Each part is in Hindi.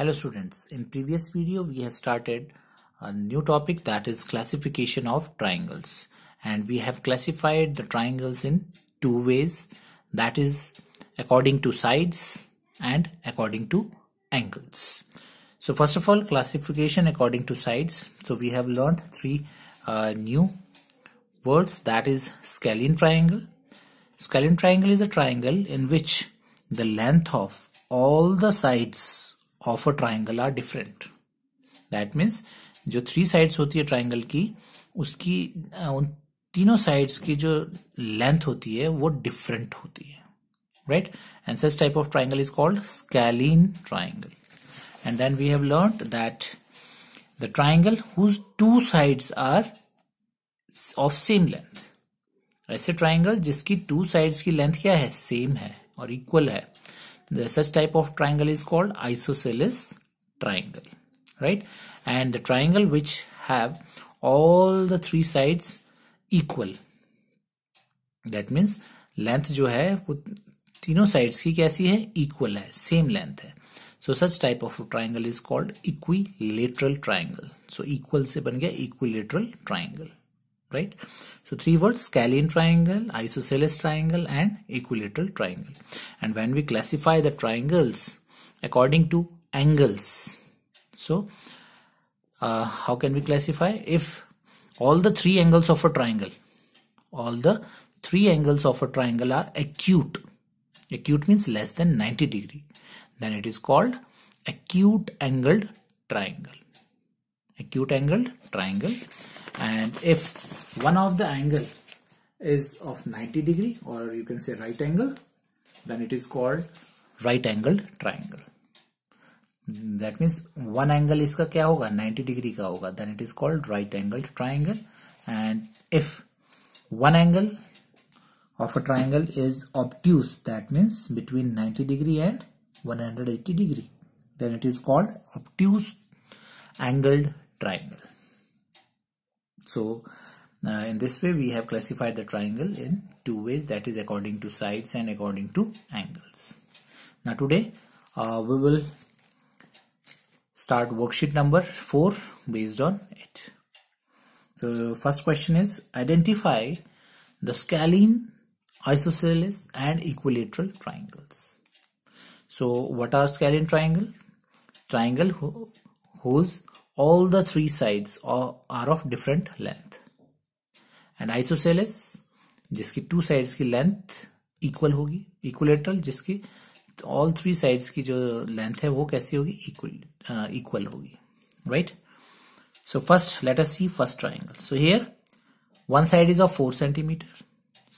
Hello students, in previous video we have started a new topic that is classification of triangles and we have classified the triangles in two ways that is according to sides and according to angles. So first of all classification according to sides. So we have learned three uh, new words that is scalene triangle. Scalene triangle is a triangle in which the length of all the sides of a triangle are different that means जो थ्री साइड्स होती है ट्राइंगल की उसकी उन तीनों साइड्स की जो लेंथ होती है वो डिफरेंट होती है right and such type of triangle is called scalene triangle and then we have learn that the triangle whose two sides are of same length ऐसे ट्राइंगल जिसकी टू साइड्स की लेंथ क्या है सेम है और इक्वल है the, such type of triangle is called isosceles triangle right and the triangle which have all the three sides equal that means length jo hai wo tino sides ki kaisi hai equal hai same length hai so such type of triangle is called equilateral triangle so equal se ban gaya equilateral triangle right so three words scalene triangle isosceles triangle and equilateral triangle and when we classify the triangles according to angles so uh, how can we classify if all the three angles of a triangle all the three angles of a triangle are acute acute means less than 90 degree then it is called acute angled triangle acute angle, triangle. And if one of the angle is of 90 degree or you can say right angle, then it is called right angled triangle. That means one angle is क्या 90 degree then it is called right angled triangle and if one angle of a triangle is obtuse that means between 90 degree and 180 degree then it is called obtuse angled triangle. So uh, in this way we have classified the triangle in two ways that is according to sides and according to angles. Now today uh, we will start worksheet number 4 based on it. So first question is identify the scalene, isosceles and equilateral triangles. So what are scalene triangles? Triangle whose All the three sides are, are of different length. And isosceles जिसकी टू साइड्स की लेंथ इक्वल होगी इक्वलेटरल जिसकी ऑल थ्री साइड्स की जो लेंथ है वो कैसी होगी इक्वल इक्वल uh, होगी right so first let us see first triangle so here one side is of four centimetre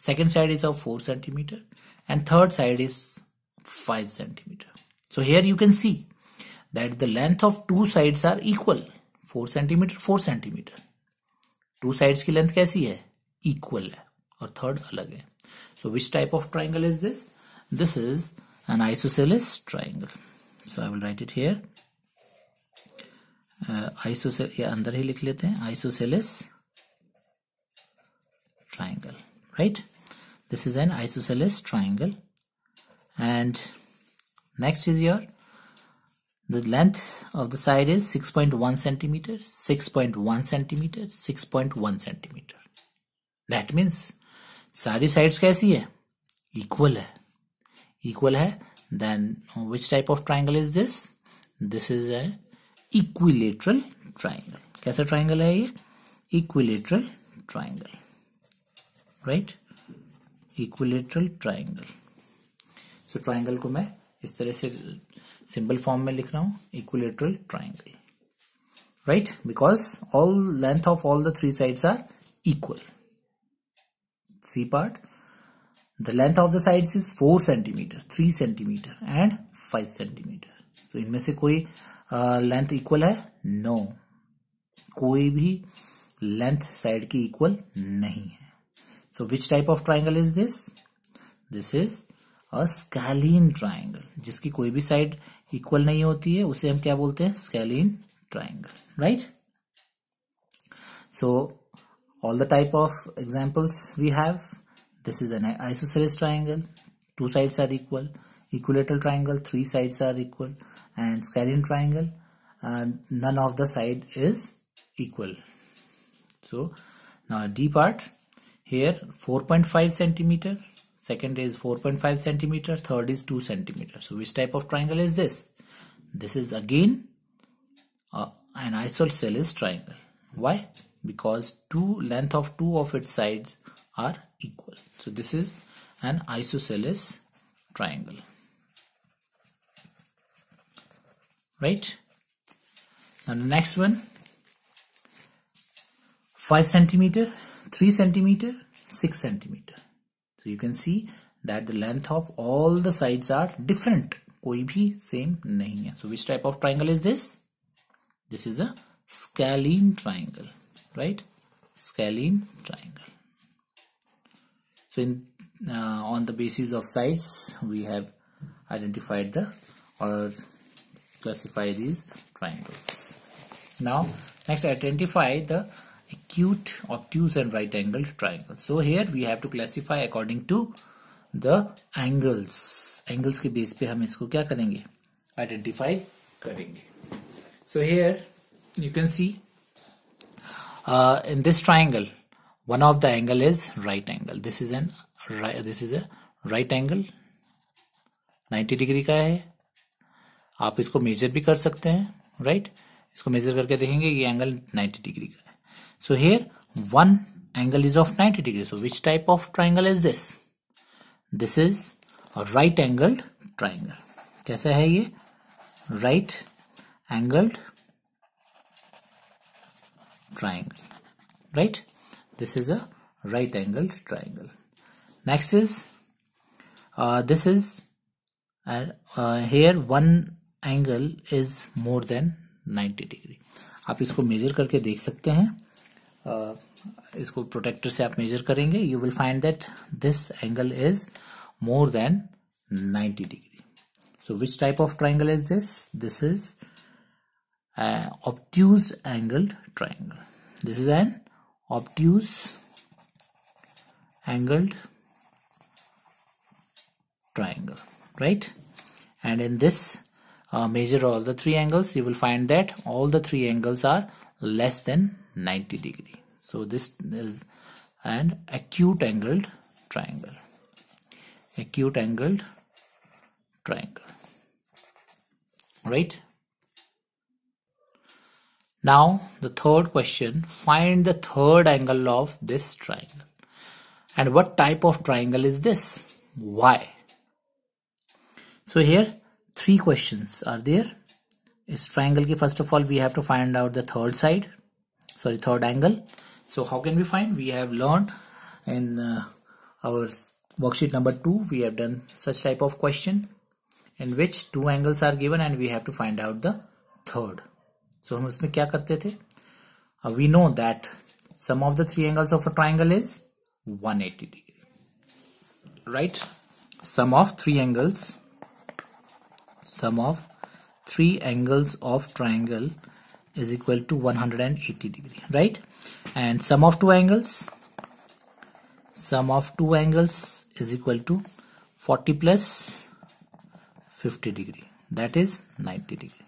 second side is of four centimetre and third side is five centimetre so here you can see that the length of two sides are equal four centimetre four centimetre two sides की लेंथ कैसी है इक्वल है और थर्ड अलग है so which type of triangle is this this is an isosceles triangle so I will write it here isosceles या अंदर ही लिख लेते हैं isosceles triangle right this is an isosceles triangle and next is your The length of the side is 6.1 cm 6.1 cm 6.1 cm That means sari sides kaisi hai Equal hai Equal hai then which type of triangle is this this is a equilateral triangle kaisa triangle hai ye equilateral triangle right equilateral triangle so triangle ko main इस तरह से सिंपल फॉर्म में लिख रहा हूं equilateral triangle right because all length of all the three sides are equal C part the length of the sides is four centimetre three centimetre and five centimetre तो इनमें से कोई लेंथ uh, इक्वल है नो no. कोई भी लेंथ साइड की इक्वल नहीं है so which type of triangle is this this is a scalene triangle जिसकी कोई भी साइड इक्वल नहीं होती है उसे हम क्या बोलते हैं scalene triangle right so all the type of examples we have this is an isosceles triangle two sides are equal equilateral triangle three sides are equal and scalene triangle none of the side is equal so now D part here four point five centimetre second is 4.5 centimeter third is 2 centimeter so which type of triangle is this this is again uh, an isosceles triangle why because two length of two of its sides are equal so this is an isosceles triangle right now the next one 5 centimeter 3 centimeter 6 centimeter so you can see that the length of all the sides are different कोई भी same नहीं है So which type of triangle is this? This is a scalene triangle, right? Scalene triangle. so in uh, on the basis of sides we have identified the or classify these triangles now next identify the acute, obtuse and right angled triangle. So here we have to classify according to the angles. Angles के बेस पे हम इसको क्या करेंगे Identify करेंगे. So here you can see uh, in this triangle one of the angle is right angle. This is an right, this is a right angle 90 degree का है आप इसको मेजर भी कर सकते हैं राइट right? इसको मेजर करके देखेंगे ये एंगल 90 डिग्री का है So here one angle is of 90 degrees. So which type of triangle is this? This is a right angled triangle. कैसा है ये right angled triangle right this is a right angled triangle next is this is here one angle is more than 90 degree आप इसको मेजर करके देख सकते हैं इसको प्रोटेक्टर से आप मेजर करेंगे you will find that this angle is more than 90 degree. So which type of triangle is this? This is obtuse angled triangle this is an obtuse angled triangle right and in this uh, measure all the three angles you will find that all the three angles are less than 90 degree so this is an acute angled triangle acute angled triangle right now the third question find the third angle of this triangle and what type of triangle is this why so here three questions are there is triangle ki first of all we have to find out the third side sorry third angle so how can we find we have learned in uh, our worksheet number two we have done such type of question in which two angles are given and we have to find out the third so uh, we know that sum of the three angles of a triangle is 180 degree right sum of three angles sum of three angles of triangle is equal to 180 degree right and sum of two angles sum of two angles is equal to 40 plus 50 degree that is 90 degree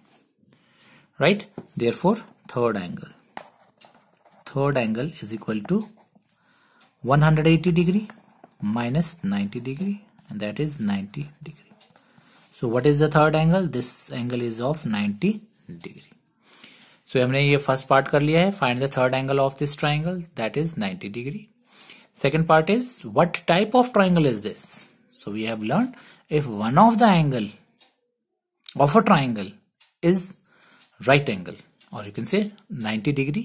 right therefore third angle third angle is equal to 180 degree minus 90 degree and that is 90 degree so what is the third angle this angle is of 90 degree so so, हमने ये फर्स्ट पार्ट कर लिया है find the third angle of this triangle that is 90 degree second part is what type of triangle is this so we have learn if one of the angle of a triangle is right angle or you can say 90 degree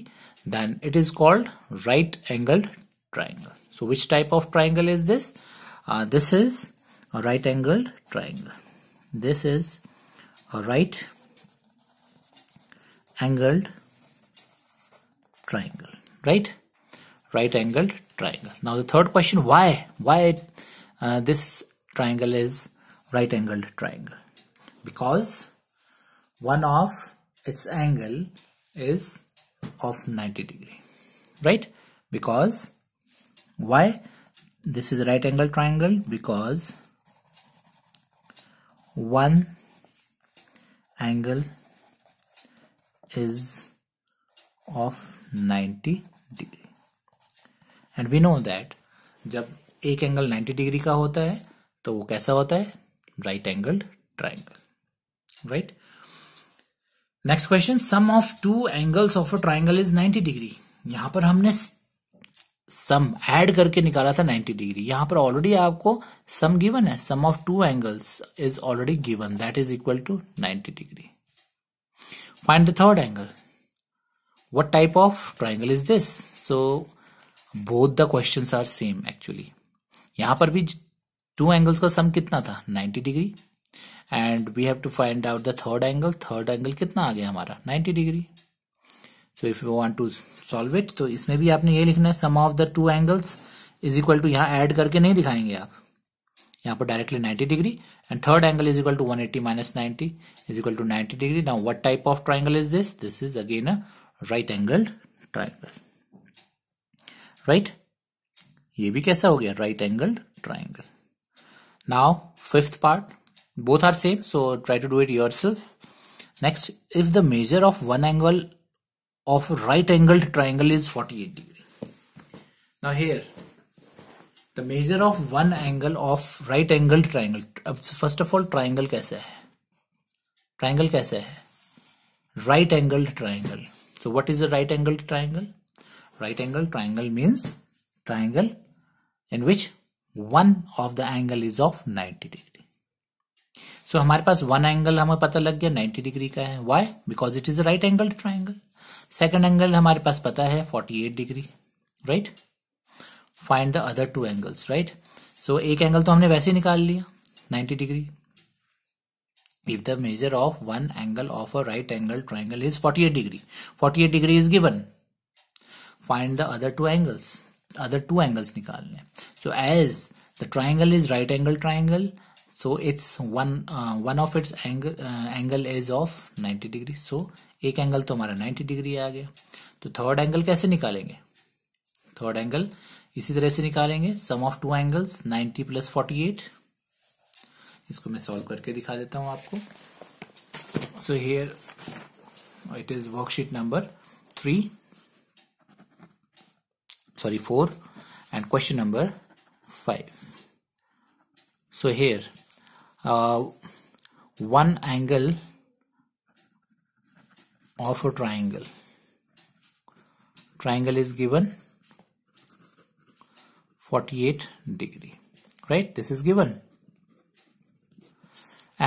then it is called right angled triangle so which type of triangle is this uh, this is a right angled triangle this is a right angled triangle right right angled triangle now the third question why why uh, this triangle is right angled triangle because one of its angle is of 90 degree right because why this is a right angle triangle because one angle is of 90 degree and we know that जब एक एंगल 90 डिग्री का होता है तो वो कैसा होता है right angle triangle right next question sum of two angles of a triangle is 90 degree यहां पर हमने सम ऐड करके निकाला था 90 डिग्री यहां पर ऑलरेडी आपको सम गिवन है sum of two angles is already given that is equal to 90 degree Find the third angle. What type of triangle is this? So both the questions are same actually. यहाँ पर भी टू एंगल्स का सम कितना था 90 degree and we have to find out the third angle third angle कितना आ गया हमारा 90 degree so if you want to solve it तो इसमें भी आपने ये लिखना है sum of the two angles is equal to यहाँ ऐड करके नहीं दिखाएंगे आप यहाँ पर directly 90 degree and third angle is equal to 180 minus 90 is equal to 90 degree now what type of triangle is this this is again a right angled triangle right ये भी कैसा हो गया right angled triangle now fifth part both are same so try to do it yourself next if the measure of one angle of right angled triangle is 48 degree now here the measure of one angle of right angle triangle अब फर्स्ट ऑफ ऑल ट्राइंगल कैसे है ट्राइंगल कैसे है right angle triangle so what is a right angle triangle right angle triangle means triangle in which one of the angle is of 90 degree. So हमारे पास one angle हमें पता लग गया 90 degree का है why because it is a right angle triangle. Second angle हमारे पास पता है 48 degree, right? Find the other two angles right so एक एंगल तो हमने वैसे निकाल लिया 90 degree if the measure of one angle of a right angle triangle is 48 degree 48 degree is given find the other two angles other two angles निकालने so as the triangle is right angle triangle so it's one one of its angle angle is of ninety degree so एक एंगल तो हमारा नाइन्टी डिग्री आ गया तो थर्ड एंगल कैसे निकालेंगे थर्ड एंगल इसी तरह से निकालेंगे sum of two angles 90 plus forty eight इसको मैं सॉल्व करके दिखा देता हूं आपको so here it is worksheet number three sorry four and question number five so here one angle of a triangle triangle is given 48 degree right this is given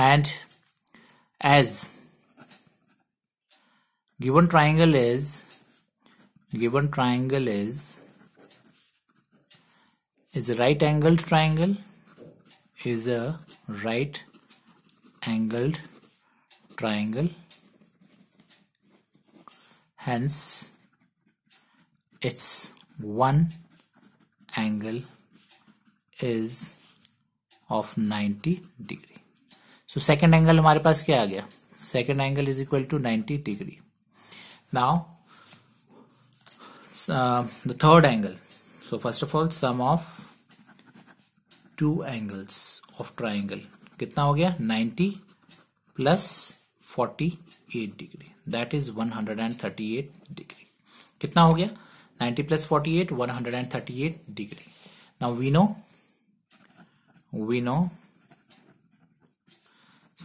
and as given triangle is given triangle is is a right angled triangle is a right angled triangle hence it's one angle is of 90 degree. So second angle hamare paas kya aa gaya Second angle is equal to 90 degree. Now uh, the third angle. So first of all sum of two angles of triangle. kitna ho gaya 90 plus 48 degree. That is 138 degree. कितना हो गया 90 plus 48 138 degree now we know we know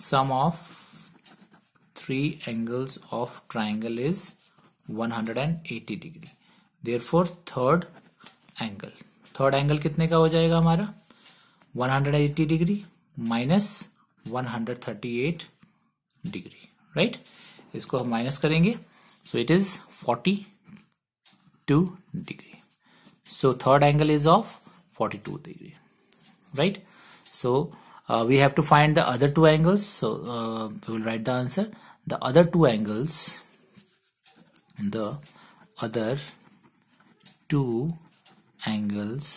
sum of three angles of triangle is 180 degree therefore third angle third angle कितने का हो जाएगा हमारा 180 degree minus 138 degree right इसको हम minus करेंगे so it is 42 degree so third angle is of 42 degree right so uh, we have to find the other two angles so uh, we will write the answer the other two angles the other two angles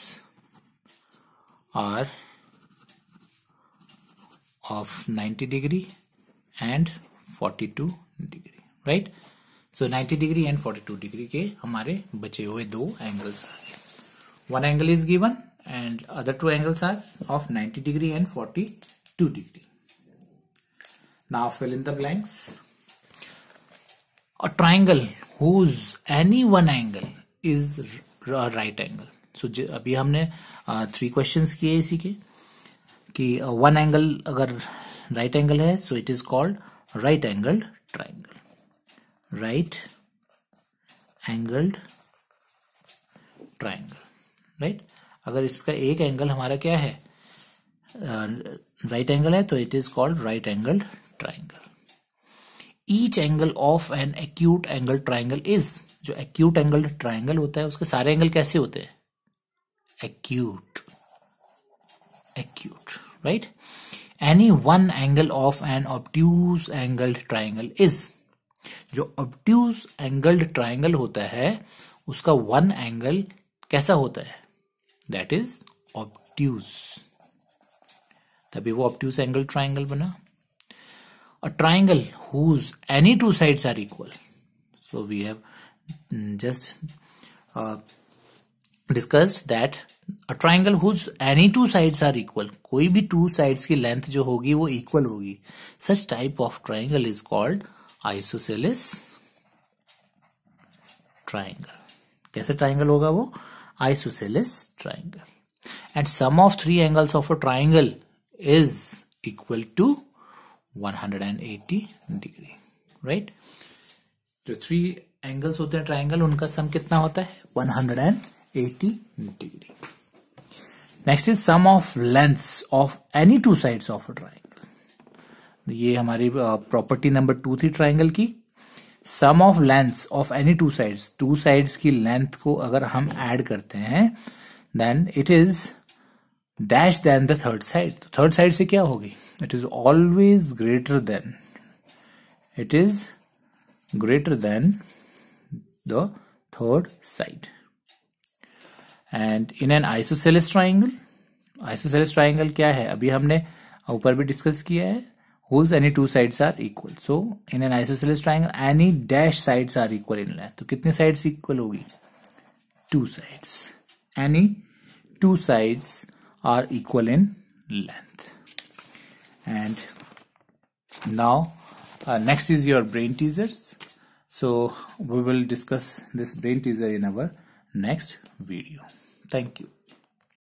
are of 90 degree and 42 degree right so 90 degree and 42 degree के हमारे बचे हुए दो एंगल्स आ गए one angle is given and other two angles are of 90 degree and 42 degree now fill in the blanks a triangle whose any one angle is right angle so अभी हमने थ्री क्वेश्चन किए इसी के कि वन एंगल अगर राइट एंगल है so it is called right angle triangle right angled triangle right अगर इसका एक एंगल हमारा क्या है राइट uh, एंगल right है तो it is called right angled triangle each angle of an acute angle triangle is जो एक्यूट एंगल ट्राइंगल होता है उसके सारे एंगल कैसे होते हैं acute acute right any one angle of an obtuse angle triangle is जो ऑब्ट्यूज एंगल्ड ट्राइंगल होता है उसका वन एंगल कैसा होता है दैट इज ऑब्ट्यूज तभी वो ऑब्ट्यूज एंगल ट्राइंगल बना a triangle whose any two sides are equal so we have just discuss that a triangle whose any two sides are equal कोई भी टू साइड्स की लेंथ जो होगी वो इक्वल होगी such type of triangle is called isosceles triangle कैसे ट्राइंगल होगा वो isosceles triangle and sum of three angles of a triangle is equal to 180 degree right जो थ्री एंगल्स होते हैं ट्राइंगल उनका सम कितना होता है 180 degree next is sum of lengths of any two sides of a triangle तो ये हमारी प्रॉपर्टी नंबर टू थी ट्राइंगल की sum of length of any two sides two sides की लेंथ को अगर हम ऐड करते हैं then it is dash then the third side third side से क्या होगी it is always greater than it is greater than the third side and in an isosceles triangle isosceles triangle क्या है अभी हमने ऊपर भी डिस्कस किया है whose any two sides are equal. So in an isosceles triangle, any dash sides are equal in length. तो कितने sides equal होगी? Two sides. Any two sides are equal in length. And now uh, next is your brain teasers. So we will discuss this brain teaser in our next video. Thank you.